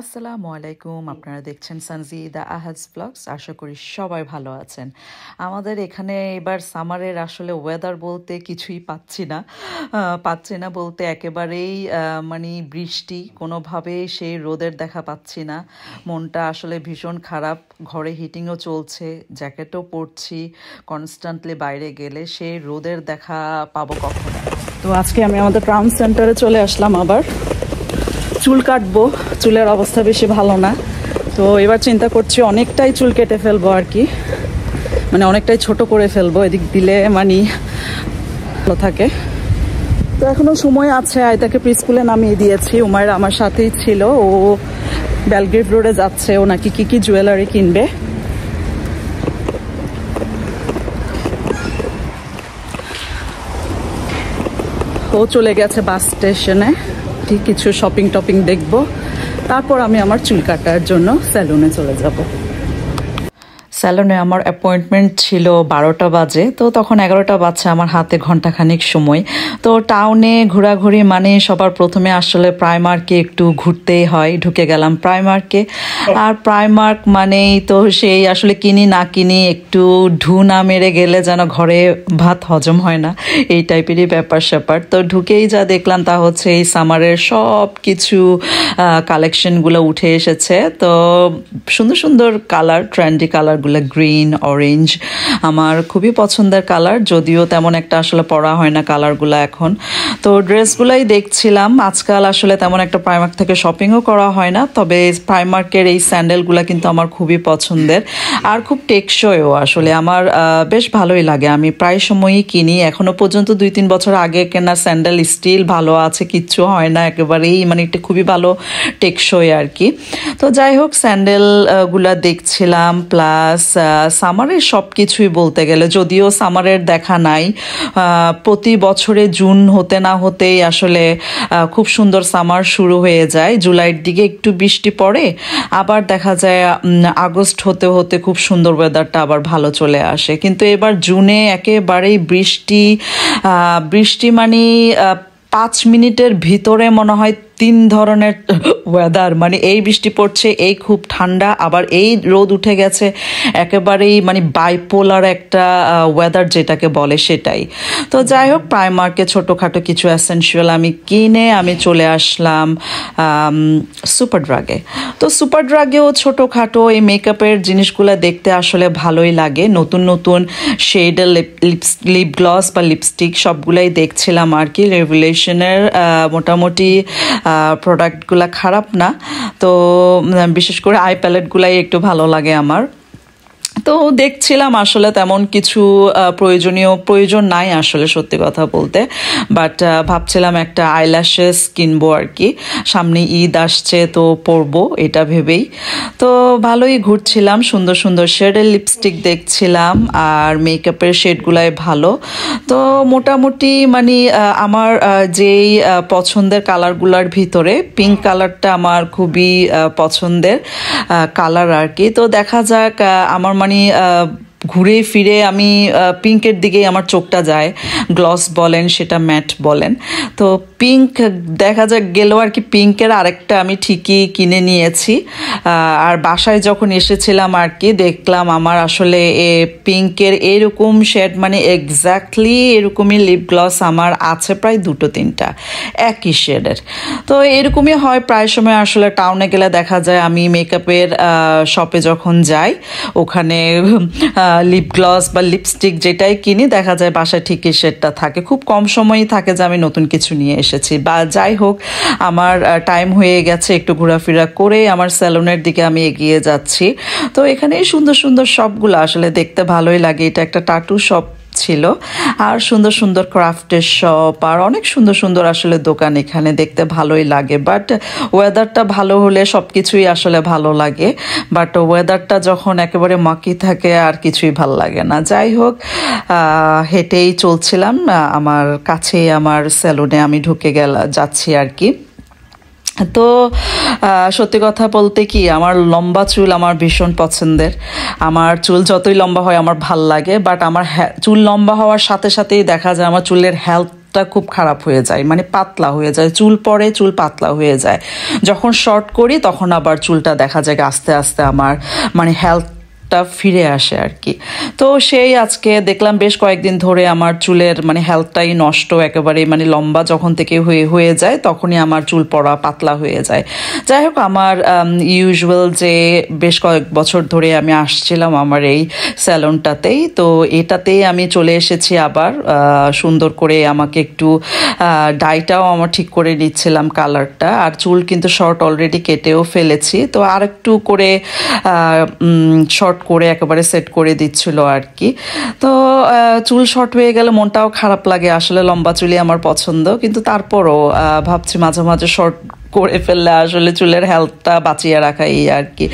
আসসালামু আলাইকুম আপনারা দেখছেন সানজি দ্য আহাজ ব্লগস আশা করি সবাই ভালো আছেন আমাদের এখানে এবার সামারের আসলে ওয়েদার বলতে কিছুই পাচ্ছি না পাচ্ছি না বলতে একেবারেই মানে বৃষ্টি কোনোভাবে সেই রোদের দেখা পাচ্ছি না মনটা আসলে ভীষণ খারাপ ঘরে হিটিংও চলছে জ্যাকেটও পরছি কনস্ট্যান্টলি বাইরে গেলে সেই রোদের দেখা পাবো কখনো তো আজকে আমি আমাদের ট্রাউন সেন্টারে চলে আসলাম আবার চুল কাটবো চুলের অবস্থা বেশি ভালো না তো এবার চিন্তা করছি অনেকটাই চুল কেটে ফেলবো আর কি মানে অনেকটাই ছোট করে ফেলবো এদিক দিলে মানে ভালো থাকে তো এখনও সময় আছে আয়তাকে প্রি স্কুলে নামিয়ে দিয়েছি উমায়ের আমার সাথেই ছিল ও বেলগ্রিভ রোডে যাচ্ছে ও নাকি কী কী জুয়েলারি কিনবে ও চলে গেছে বাস স্টেশনে কিছু শপিং টপিং দেখব তারপর আমি আমার চুল কাটার জন্য স্যালুনে চলে যাবো স্যালনে আমার অ্যাপয়েন্টমেন্ট ছিল বারোটা বাজে তো তখন এগারোটা বাজছে আমার হাতে ঘন্টাখানিক সময় তো টাউনে ঘোরাঘুরি মানে সবার প্রথমে আসলে প্রাইমার্কে একটু ঘুরতেই হয় ঢুকে গেলাম প্রাইমার্কে আর প্রাইমার্ক মানেই তো সেই আসলে কিনি না কিনি একটু ঢু না মেরে গেলে যেন ঘরে ভাত হজম হয় না এই টাইপেরই ব্যাপার স্যাপার তো ঢুকেই যা দেখলাম তা হচ্ছে এই সামারের সব কিছু কালেকশনগুলো উঠে এসেছে তো সুন্দর সুন্দর কালার ট্রেন্ডি কালারগুলো গ্রিন অরেঞ্জ আমার খুবই পছন্দের কালার যদিও তেমন একটা আসলে পরা হয় না কালারগুলো এখন তো ড্রেসগুলাই দেখছিলাম আজকাল আসলে তেমন একটা প্রাইমার্ক থেকে শপিংও করা হয় না তবে প্রাইমার্কের এই স্যান্ডেলগুলো কিন্তু আমার খুবই পছন্দের আর খুব টেকসইও আসলে আমার বেশ ভালোই লাগে আমি প্রায় সময়ই কিনি এখনও পর্যন্ত দুই তিন বছর আগে কেনা স্যান্ডেল স্টিল ভালো আছে কিচ্ছু হয় না একেবারেই মানে একটি খুবই ভালো টেকসই আর কি তো যাই হোক স্যান্ডেলগুলা দেখছিলাম প্লাস সামারের সব কিছুই বলতে গেলে যদিও সামারের দেখা নাই প্রতি বছরে জুন হতে না হতেই আসলে খুব সুন্দর সামার শুরু হয়ে যায় জুলাইয়ের দিকে একটু বৃষ্টি পড়ে আবার দেখা যায় আগস্ট হতে হতে খুব সুন্দর ওয়েদারটা আবার ভালো চলে আসে কিন্তু এবার জুনে একেবারেই বৃষ্টি বৃষ্টি মানে পাঁচ মিনিটের ভিতরে মনে হয় তিন ধরনের ওয়েদার মানে এই বৃষ্টি পড়ছে এই খুব ঠান্ডা আবার এই রোদ উঠে গেছে একেবারেই মানে বাইপোলার একটা ওয়েদার যেটাকে বলে সেটাই তো যাই হোক প্রাইমার্কে ছোটোখাটো কিছু অ্যাসেন্সিয়াল আমি কিনে আমি চলে আসলাম সুপার ড্রাগে তো সুপার ড্রাগেও ছোটোখাটো এই মেকআপের জিনিসগুলো দেখতে আসলে ভালোই লাগে নতুন নতুন শেডের লিপস লিপ গ্লস বা লিপস্টিক সবগুলাই দেখছিলাম আর কি রেভুলেশনের মোটামুটি প্রোডাক্টগুলো খারাপ না তো বিশেষ করে আই প্যালেটগুলাই একটু ভালো লাগে আমার তো দেখছিলাম আসলে তেমন কিছু প্রয়োজনীয় প্রয়োজন নাই আসলে সত্যি কথা বলতে বাট ভাবছিলাম একটা আইল্যাশেস কিনবো আর কি সামনে ঈদ আসছে তো পরবো এটা ভেবেই তো ভালোই ঘুরছিলাম সুন্দর সুন্দর শেডের লিপস্টিক দেখছিলাম আর মেকআপের শেডগুলাই ভালো তো মোটামুটি মানে আমার যেই পছন্দের কালারগুলোর ভিতরে পিঙ্ক কালারটা আমার খুবই পছন্দের কালার আর কি তো দেখা যাক আমার মানে me uh, ঘুরে ফিরে আমি পিঙ্কের দিকেই আমার চোখটা যায় গ্লস বলেন সেটা ম্যাট বলেন তো পিঙ্ক দেখা যাক গেলেও আর কি পিঙ্কের আরেকটা আমি ঠিকই কিনে নিয়েছি আর বাসায় যখন এসেছিলাম আর কি দেখলাম আমার আসলে এ পিঙ্কের এরকম শেড মানে এক্স্যাক্টলি এরকমই লিপ গ্লস আমার আছে প্রায় দুটো তিনটা একই শেডের তো এরকমই হয় প্রায় সময় আসলে টাউনে গেলে দেখা যায় আমি মেকআপের শপে যখন যাই ওখানে লিপ গ্লস বা লিপস্টিক যেটাই কিনি দেখা যায় বাসায় ঠিকই সেটটা থাকে খুব কম সময়ই থাকে যে আমি নতুন কিছু নিয়ে এসেছি বা যাই হোক আমার টাইম হয়ে গেছে একটু ঘোরাফেরা করে আমার স্যালনের দিকে আমি এগিয়ে যাচ্ছি তো এখানে সুন্দর সুন্দর শপগুলো আসলে দেখতে ভালোই লাগে এটা একটা টাটু শপ ছিল আর সুন্দর সুন্দর ক্রাফটের শপ আর অনেক সুন্দর সুন্দর আসলে দোকান এখানে দেখতে ভালোই লাগে বাট ওয়েদারটা ভালো হলে সব কিছুই আসলে ভালো লাগে বাট ওয়েদারটা যখন একেবারে মাকি থাকে আর কিছুই ভাল লাগে না যাই হোক হেঁটেই চলছিলাম আমার কাছেই আমার স্যালুনে আমি ঢুকে গেল যাচ্ছি আর কি তো সত্যি কথা বলতে কি আমার লম্বা চুল আমার ভীষণ পছন্দের আমার চুল যতই লম্বা হয় আমার ভাল লাগে বাট আমার চুল লম্বা হওয়ার সাথে সাথেই দেখা যায় আমার চুলের হেলথ খুব খারাপ হয়ে যায় মানে পাতলা হয়ে যায় চুল পরে চুল পাতলা হয়ে যায় যখন শর্ট করি তখন আবার চুলটা দেখা যায় আস্তে আস্তে আমার মানে হেলথ টা ফিরে আসে আর কি তো সেই আজকে দেখলাম বেশ কয়েকদিন ধরে আমার চুলের মানে হেলথটাই নষ্ট একেবারে মানে লম্বা যখন থেকে হয়ে হয়ে যায় তখনই আমার চুল পড়া পাতলা হয়ে যায় যাই হোক আমার ইউজুয়াল যে বেশ কয়েক বছর ধরে আমি আসছিলাম আমার এই স্যালনটাতেই তো এটাতেই আমি চলে এসেছি আবার সুন্দর করে আমাকে একটু ডাইটাও আমার ঠিক করে নিচ্ছিলাম কালারটা আর চুল কিন্তু শর্ট অলরেডি কেটেও ফেলেছি তো আর একটু করে শর্ট শর্ট করে একেবারে সেট করে দিচ্ছিল আর কি তো চুল শর্ট হয়ে গেলে মনটাও খারাপ লাগে আসলে লম্বা চুলই আমার পছন্দ কিন্তু তারপরও ভাবছি মাঝে মাঝে শর্ট করে ফেললে আসলে চুলের হেলথটা বাঁচিয়ে রাখা এই আর কি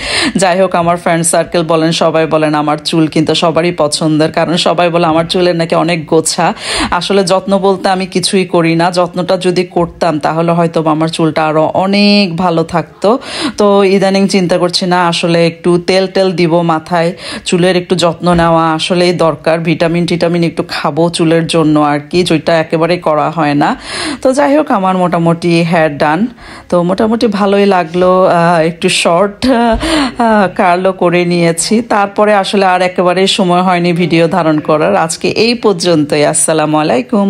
যাই হোক আমার ফ্রেন্ড সার্কেল বলেন সবাই বলেন আমার চুল কিন্তু সবারই পছন্দের কারণ সবাই বলে আমার চুলের নাকি অনেক গোছা আসলে যত্ন বলতে আমি কিছুই করি না যত্নটা যদি করতাম তাহলে হয়তো আমার চুলটা আরও অনেক ভালো থাকতো তো ইদানিং চিন্তা করছি না আসলে একটু তেল টেল দিব মাথায় চুলের একটু যত্ন নেওয়া আসলেই দরকার ভিটামিন টিটামিন একটু খাবো চুলের জন্য আর কি যেটা একেবারেই করা হয় না তো যাই হোক আমার মোটামুটি হেয়ার ডান তো মোটামুটি ভালোই লাগলো একটু শর্ট কার্লো করে নিয়েছি তারপরে আসলে আর একেবারে সময় হয়নি ভিডিও ধারণ করার আজকে এই পর্যন্তই আসসালামু আলাইকুম